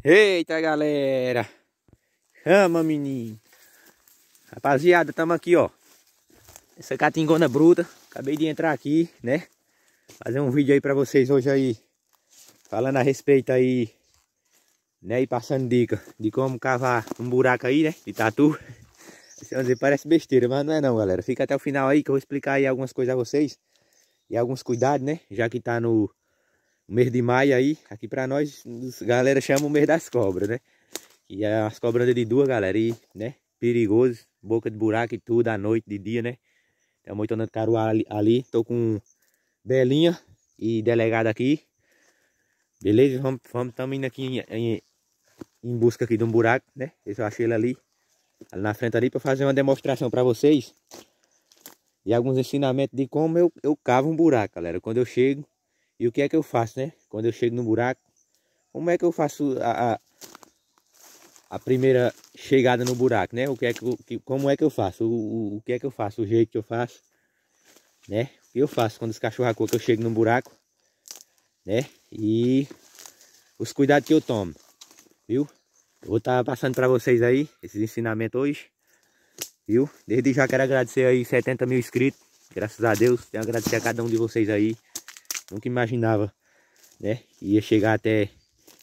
Eita galera! Chama menino! Rapaziada, estamos aqui ó. Essa catingona bruta. Acabei de entrar aqui, né? Fazer um vídeo aí pra vocês hoje aí. Falando a respeito aí. Né? E passando dica de como cavar um buraco aí, né? De tatu. Dizer, parece besteira, mas não é não, galera. Fica até o final aí que eu vou explicar aí algumas coisas a vocês. E alguns cuidados, né? Já que tá no o mês de maio aí, aqui pra nós, galera chama o mês das cobras, né? E é as cobras andam de duas, galera, e, né? Perigoso, boca de buraco e tudo, à noite, de dia, né? Tem muito andando caruá ali, ali, tô com Belinha e delegado aqui. Beleza? Vamos, vamos tamo indo aqui em, em, em, busca aqui de um buraco, né? Esse eu achei ele ali, ali na frente ali, pra fazer uma demonstração pra vocês. E alguns ensinamentos de como eu, eu cavo um buraco, galera. Quando eu chego, e o que é que eu faço, né? Quando eu chego no buraco, como é que eu faço a, a, a primeira chegada no buraco, né? O que é que, eu, que como é que eu faço? O, o, o, que é que eu faço? O jeito que eu faço, né? O que eu faço quando os cachorros que eu chego no buraco, né? E os cuidados que eu tomo, viu? Eu vou estar tá passando para vocês aí esses ensinamentos hoje, viu? Desde já quero agradecer aí 70 mil inscritos, graças a Deus. Tenho a agradecer a cada um de vocês aí. Nunca imaginava, né? Ia chegar até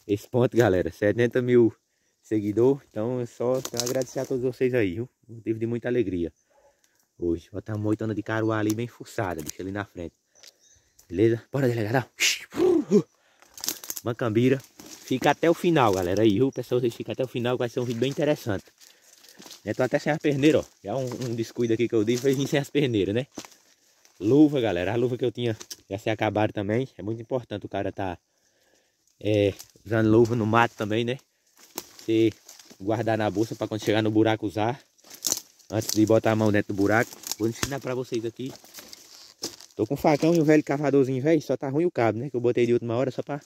esse ponto, galera. 70 mil seguidor. Então, é só agradecer a todos vocês aí, viu? Motivo de muita alegria. Hoje, vou estar tá uma oitona de caruá ali, bem fuçada, bicho, ali na frente. Beleza? Bora, delegado. mancambira Fica até o final, galera. Aí, viu? Pessoal, vocês ficam até o final, vai ser um vídeo bem interessante. Né? Tô até sem as perneiras, ó. Já um, um descuido aqui que eu dei, fez vir sem as perneiras, né? Luva, galera. A luva que eu tinha já se acabaram também. É muito importante o cara tá é, usando luva no mato também, né? Você guardar na bolsa para quando chegar no buraco usar. Antes de botar a mão dentro do buraco. Vou ensinar para vocês aqui. Tô com facão e um velho cavadorzinho, velho. Só tá ruim o cabo, né? Que eu botei de última hora só para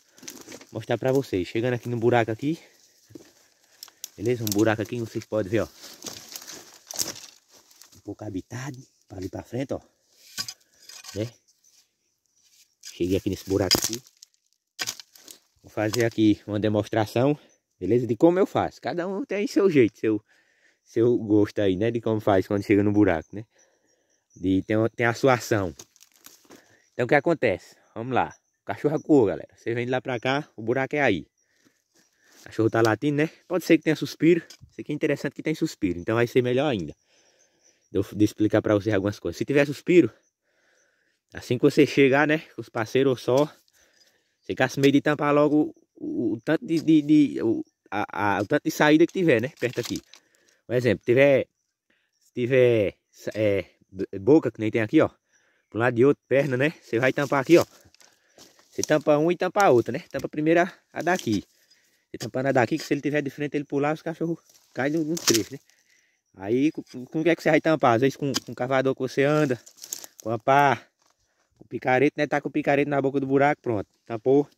mostrar para vocês. Chegando aqui no buraco aqui. Beleza? Um buraco aqui, vocês podem ver, ó. Um pouco habitado. Para ali para frente, ó né? Cheguei aqui nesse buraco aqui. Vou fazer aqui uma demonstração, beleza? De como eu faço. Cada um tem seu jeito, seu, seu gosto aí, né? De como faz quando chega no buraco, né? De, tem, tem a sua ação. Então o que acontece? Vamos lá. O cachorro acuou, galera. Você vem de lá pra cá, o buraco é aí. O cachorro tá latindo, né? Pode ser que tenha suspiro. Isso aqui é interessante que tem suspiro. Então vai ser melhor ainda. De eu explicar pra vocês algumas coisas. Se tiver suspiro, Assim que você chegar, né? Os parceiros só. Você gasta meio de tampar logo o, o, tanto de. de, de o, a, a, o tanto de saída que tiver, né? Perto aqui. Por exemplo, tiver. Se tiver é, boca, que nem tem aqui, ó. Pro lado de outro, perna, né? Você vai tampar aqui, ó. Você tampa um e tampa a outra, né? Tampa primeiro a, a daqui. Você tampando a daqui, que se ele tiver de frente, ele pular, os cachorros caem no, no trecho, né? Aí, como é que você vai tampar? Às vezes com, com um cavador que você anda, com a pá, o picareta né? Tá com o picarete na boca do buraco, pronto. Tampou. Tá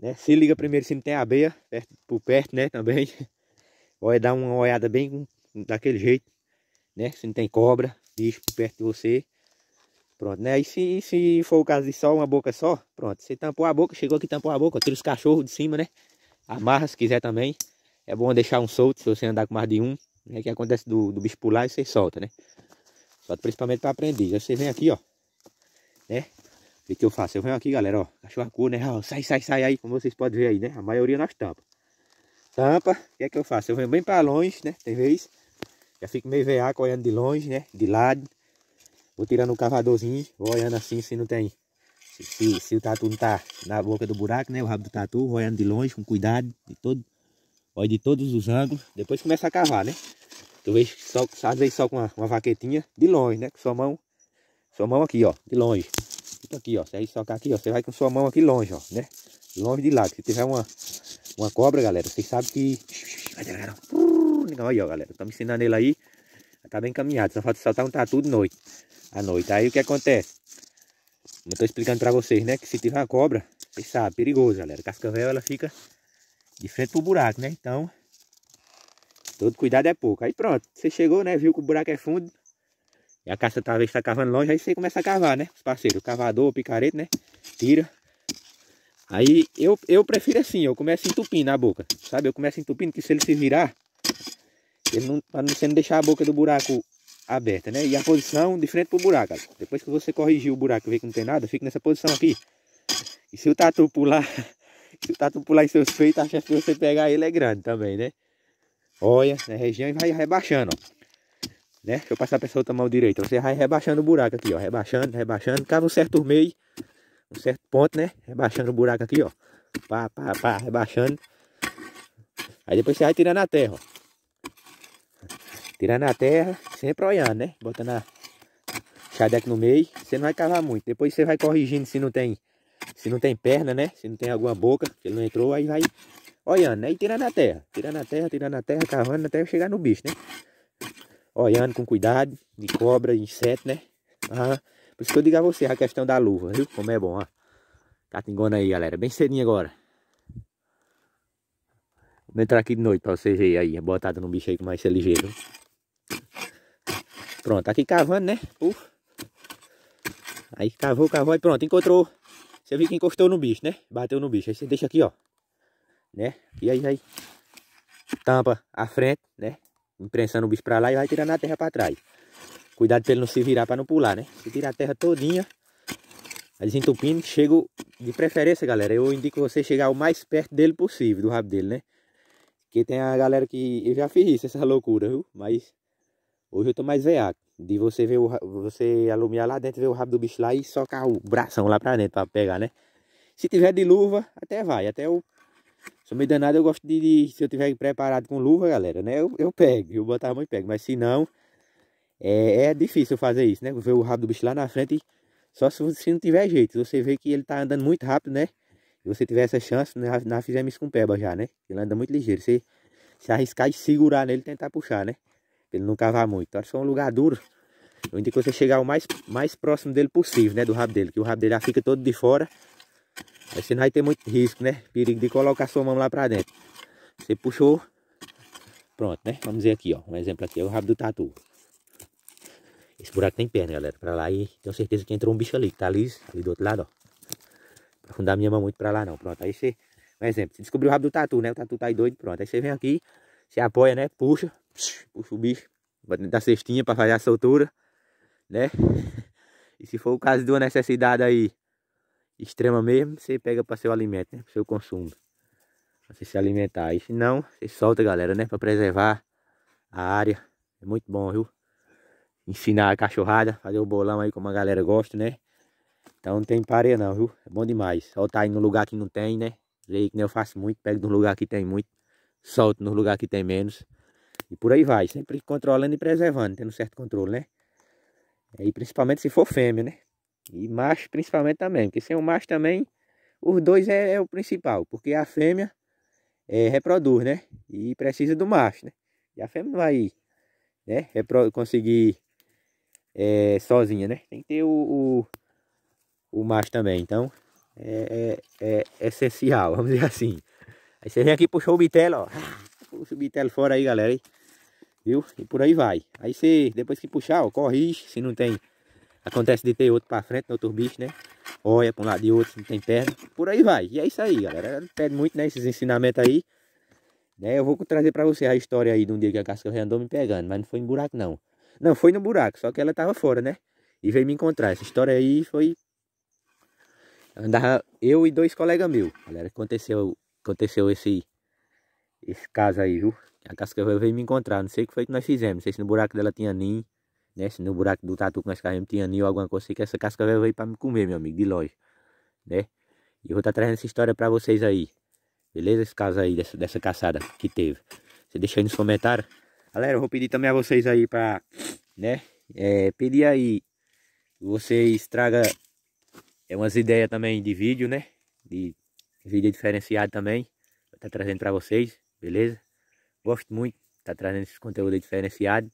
né? Se liga primeiro se não tem abeia perto, por perto, né? Também. Olha, dá uma olhada bem daquele jeito, né? Se não tem cobra, bicho por perto de você. Pronto, né? E se, se for o caso de só uma boca só, pronto. Você tampou a boca, chegou aqui tampou a boca. Tira os cachorros de cima, né? Amarra se quiser também. É bom deixar um solto se você andar com mais de um. É que acontece do, do bicho pular e você solta, né? Solta principalmente para aprender. Já você vem aqui, ó né? O que, que eu faço? Eu venho aqui, galera, ó. Cachorro cu, né? Ó, sai, sai, sai aí. Como vocês podem ver aí, né? A maioria nas tampa Tampa, o que é que eu faço? Eu venho bem pra longe, né? Tem vez. Já fico meio veaco olhando de longe, né? De lado. Vou tirando o cavadorzinho. Vou olhando assim, se não tem... Se, se, se o tatu não tá na boca do buraco, né? O rabo do tatu. Vou olhando de longe, com cuidado. De todo... Olha de todos os ângulos. Depois começa a cavar, né? Tu vejo só, às vezes só com uma, uma vaquetinha de longe, né? Com sua mão sua mão aqui, ó, de longe. aqui, ó. você aí socar aqui, ó, você vai com sua mão aqui longe, ó, né? Longe de lá. Se tiver uma, uma cobra, galera, vocês sabem que... Vai devagar, Aí, ó, galera. me ensinando ele aí. Tá bem encaminhado. Só falta soltar um tatu de noite. À noite. Aí o que acontece? Como eu tô explicando pra vocês, né? Que se tiver uma cobra, vocês sabem, perigoso, galera. Cascavel, ela fica de frente pro buraco, né? Então, todo cuidado é pouco. Aí pronto, você chegou, né? Viu que o buraco é fundo. E a caça talvez está cavando longe, aí você começa a cavar, né? Os parceiros, cavador, picareta, né? Tira. Aí eu, eu prefiro assim, eu começo entupindo a boca, sabe? Eu começo entupindo, que se ele se virar, ele não, pra você não deixar a boca do buraco aberta, né? E a posição de frente pro buraco. Depois que você corrigir o buraco e ver que não tem nada, fica nessa posição aqui. E se o tatu pular, se o tatu pular em seus peitos, a chance de você pegar ele é grande também, né? Olha, na né? região e vai rebaixando, ó né? Deixa eu passar a essa outra mão direita. Você vai rebaixando o buraco aqui, ó. Rebaixando, rebaixando. Cava um certo meio, um certo ponto, né? Rebaixando o buraco aqui, ó. Pá, pá, pá, rebaixando. Aí depois você vai tirando a terra, ó. Tirando a terra, sempre olhando, né? Botando a xadeque no meio. Você não vai cavar muito. Depois você vai corrigindo se não tem... Se não tem perna, né? Se não tem alguma boca, que ele não entrou, aí vai olhando, né? E tirando a terra. Tirando a terra, tirando a terra, cavando até chegar no bicho, né? olhando com cuidado de cobra, de inseto, né? Ah, por isso que eu digo a você a questão da luva, viu? Como é bom, ó. Catingona tá aí, galera. Bem cedinho agora. Vou entrar aqui de noite pra vocês verem aí. Botada no bicho aí que mais ser ligeiro. Pronto, aqui cavando, né? Uf. Aí cavou, cavou e pronto, encontrou. Você viu que encostou no bicho, né? Bateu no bicho. Aí você deixa aqui, ó. Né? E aí, aí. Tampa a frente, né? imprensando o bicho para lá e vai tirando a terra para trás. Cuidado para ele não se virar para não pular, né? Se tirar a terra todinha, aí desentupindo, chego de preferência, galera. Eu indico você chegar o mais perto dele possível, do rabo dele, né? Porque tem a galera que. Eu já fiz isso, essa loucura, viu? Mas hoje eu tô mais veado De você ver o, você alumiar lá dentro, ver o rabo do bicho lá e socar o bração lá para dentro para pegar, né? Se tiver de luva, até vai, até o Sou meio danado, eu gosto de, de, se eu tiver preparado com luva, galera, né? Eu, eu pego, eu botar a mão e pego. Mas se não, é, é difícil fazer isso, né? Ver o rabo do bicho lá na frente, só se, você não tiver jeito. Você vê que ele tá andando muito rápido, né? Se você tiver essa chance, nós, né, nós fizemos com peba já, né? Ele anda muito ligeiro. Você se arriscar de segurar nele e tentar puxar, né? Pra ele não cavar muito. Então, se for é um lugar duro, eu indico você chegar o mais, mais próximo dele possível, né? Do rabo dele, que o rabo dele já fica todo de fora mas senão não tem muito risco, né? Perigo de colocar sua mão lá pra dentro. Você puxou. Pronto, né? Vamos ver aqui, ó. Um exemplo aqui é o rabo do tatu. Esse buraco tem perna, galera. Pra lá aí, tenho certeza que entrou um bicho ali. Que tá ali, ali do outro lado, ó. Pra afundar minha mão muito pra lá, não. Pronto, aí você... Um exemplo, você descobriu o rabo do tatu, né? O tatu tá aí doido, pronto. Aí você vem aqui, você apoia, né? Puxa, puxa o bicho. Bota dentro da cestinha pra fazer a soltura, né? E se for o caso de uma necessidade aí extrema mesmo, você pega para seu alimento, né? Para seu consumo. Pra você se alimentar. E se não, você solta, galera, né? Para preservar a área. É muito bom, viu? Ensinar a cachorrada, fazer o bolão aí como a galera gosta, né? Então não tem pareia não, viu? É bom demais. Soltar aí no lugar que não tem, né? Aí que nem eu faço muito, pego no lugar que tem muito, solto no lugar que tem menos. E por aí vai, sempre controlando e preservando, tendo certo controle, né? E principalmente se for fêmea, né? E macho principalmente também, porque sem o macho também, os dois é, é o principal, porque a fêmea é, reproduz, né? E precisa do macho, né? E a fêmea não vai né? conseguir é, sozinha, né? Tem que ter o, o, o macho também, então é, é, é, essencial, vamos dizer assim. Aí você vem aqui, puxou o bitelo, ó. Ah, puxa o bitelo fora aí, galera, aí. viu? E por aí vai. Aí você, depois que puxar, ó, corrige, se não tem Acontece de ter outro para frente, outro bicho, né? Olha para um lado e outro, não tem perna. Por aí vai. E é isso aí, galera. Pede muito, né? Esses ensinamentos aí. Né? Eu vou trazer para você a história aí de um dia que a cascavel andou me pegando, mas não foi em buraco, não. Não, foi no buraco, só que ela tava fora, né? E veio me encontrar. Essa história aí foi. Andava eu e dois colegas meus. Galera, aconteceu, aconteceu esse, esse caso aí, viu? A cascavel veio me encontrar. Não sei o que foi que nós fizemos. Não sei se no buraco dela tinha ninho né? Se no buraco do tatu que nós carregamos tinha anil, alguma coisa assim, que essa casca veio para me comer, meu amigo, de longe, né? E eu vou estar tá trazendo essa história para vocês aí, beleza? Esse caso aí, dessa, dessa caçada que teve. Você deixa aí nos comentários. Galera, eu vou pedir também a vocês aí para, né? É, pedir aí, vocês traga é umas ideias também de vídeo, né? De vídeo diferenciado também. Vou estar tá trazendo para vocês, beleza? Gosto muito, tá trazendo esse conteúdo diferenciado.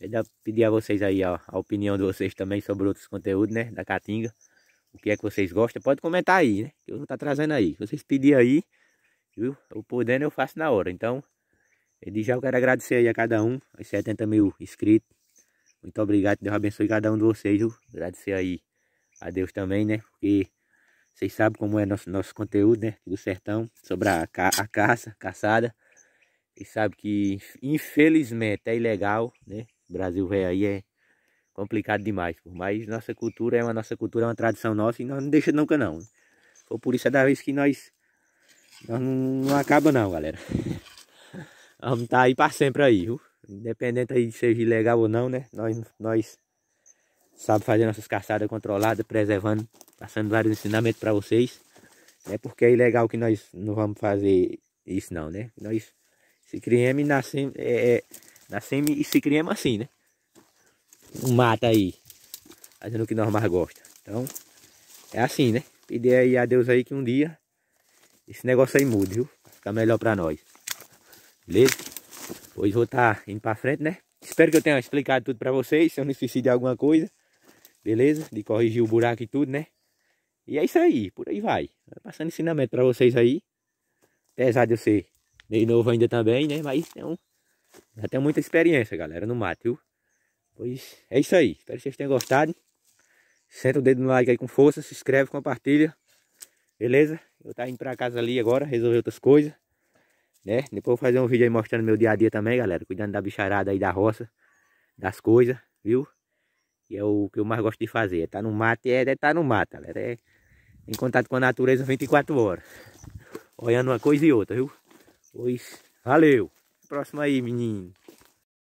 Eu pedir a vocês aí ó, a opinião de vocês também sobre outros conteúdos, né? Da Caatinga. O que é que vocês gostam? Pode comentar aí, né? Que eu vou estar tá trazendo aí. Se vocês pedirem aí, viu? Eu podendo né, eu faço na hora. Então, eu já quero agradecer aí a cada um, os 70 mil inscritos. Muito obrigado, Deus abençoe cada um de vocês, viu? Agradecer aí a Deus também, né? Porque vocês sabem como é nosso, nosso conteúdo, né? Do sertão, sobre a, ca a caça, caçada. Vocês sabem que, infelizmente, é ilegal, né? O Brasil velho aí é complicado demais, pô. mas nossa cultura é uma nossa cultura, é uma tradição nossa e nós não deixa nunca não. Foi por isso é da vez que nós, nós não, não acaba não, galera. Vamos estar tá aí para sempre aí, viu? Independente aí de seja ilegal ou não, né? Nós, nós sabe fazer nossas caçadas controladas, preservando, passando vários ensinamentos para vocês. é porque é ilegal que nós não vamos fazer isso não, né? Nós se criamos e nascemos, é, é na semi se criamos assim, né? Um mata aí. Fazendo o que nós mais gosta. Então, é assim, né? Pedir aí a Deus aí que um dia esse negócio aí mude, viu? fica melhor pra nós. Beleza? Hoje vou estar tá indo pra frente, né? Espero que eu tenha explicado tudo pra vocês. Se eu não esqueci de alguma coisa. Beleza? De corrigir o buraco e tudo, né? E é isso aí. Por aí vai. vai passando ensinamento pra vocês aí. Apesar de eu ser meio novo ainda também, né? Mas é então, um já tem muita experiência, galera, no mato, viu? Pois é isso aí. Espero que vocês tenham gostado. Senta o dedo no like aí com força, se inscreve, compartilha. Beleza? Eu tá indo pra casa ali agora, resolver outras coisas. Né? Depois vou fazer um vídeo aí mostrando meu dia a dia também, galera. Cuidando da bicharada aí da roça, das coisas, viu? E é o que eu mais gosto de fazer. É tá no mato e é, é tá no mato, galera. É em contato com a natureza 24 horas. Olhando uma coisa e outra, viu? Pois, valeu! próximo aí, menino.